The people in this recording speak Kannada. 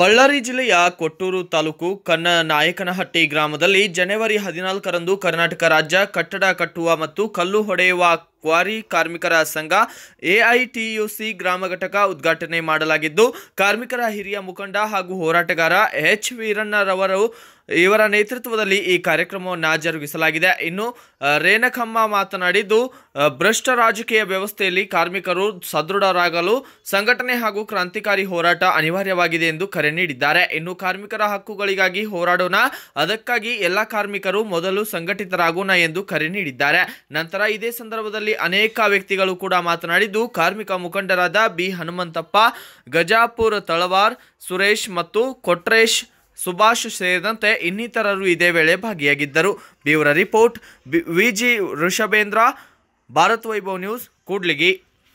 ಬಳ್ಳಾರಿ ಜಿಲ್ಲೆಯ ಕೊಟ್ಟೂರು ತಾಲೂಕು ಕನ್ನ ನಾಯಕನಹಟ್ಟಿ ಗ್ರಾಮದಲ್ಲಿ ಜನವರಿ ಹದಿನಾಲ್ಕರಂದು ಕರ್ನಾಟಕ ರಾಜ್ಯ ಕಟ್ಟಡ ಕಟ್ಟುವ ಮತ್ತು ಕಲ್ಲು ಹೊಡೆಯುವ ಕ್ವಾರಿ ಕಾರ್ಮಿಕರ ಸಂಘ ಎಐಟಿಯುಸಿ ಗ್ರಾಮ ಘಟಕ ಉದ್ಘಾಟನೆ ಮಾಡಲಾಗಿದ್ದು ಕಾರ್ಮಿಕರ ಹಿರಿಯ ಮುಖಂಡ ಹಾಗೂ ಹೋರಾಟಗಾರ ಎಚ್ ವೀರಣ್ಣರವರು ಇವರ ನೇತೃತ್ವದಲ್ಲಿ ಈ ಕಾರ್ಯಕ್ರಮವನ್ನು ಜರುಗಿಸಲಾಗಿದೆ ಇನ್ನು ರೇಣಕಮ್ಮ ಮಾತನಾಡಿದ್ದು ಭ್ರಷ್ಟ ರಾಜಕೀಯ ವ್ಯವಸ್ಥೆಯಲ್ಲಿ ಕಾರ್ಮಿಕರು ಸದೃಢರಾಗಲು ಸಂಘಟನೆ ಹಾಗೂ ಕ್ರಾಂತಿಕಾರಿ ಹೋರಾಟ ಅನಿವಾರ್ಯವಾಗಿದೆ ಎಂದು ಕರೆ ನೀಡಿದ್ದಾರೆ ಇನ್ನು ಕಾರ್ಮಿಕರ ಹಕ್ಕುಗಳಿಗಾಗಿ ಹೋರಾಡೋಣ ಅದಕ್ಕಾಗಿ ಎಲ್ಲ ಕಾರ್ಮಿಕರು ಮೊದಲು ಸಂಘಟಿತರಾಗೋಣ ಎಂದು ಕರೆ ನೀಡಿದ್ದಾರೆ ನಂತರ ಇದೇ ಸಂದರ್ಭದಲ್ಲಿ ಅನೇಕ ವ್ಯಕ್ತಿಗಳು ಕೂಡ ಮಾತನಾಡಿದ್ದು ಕಾರ್ಮಿಕ ಮುಖಂಡರಾದ ಬಿ ಹನುಮಂತಪ್ಪ ಗಜಾಪುರ ತಳವಾರ್ ಸುರೇಶ್ ಮತ್ತು ಕೊಟ್ರೇಶ್ ಸುಭಾಷ್ ಸೇರಿದಂತೆ ಇನ್ನಿತರರು ಇದೇ ವೇಳೆ ಭಾಗಿಯಾಗಿದ್ದರು ಬಿವರ ರಿಪೋರ್ಟ್ ವಿಜಿ ಋಷಭೇಂದ್ರ ಭಾರತ್ ವೈಭವ್ ನ್ಯೂಸ್ ಕೂಡ್ಲಿಗಿ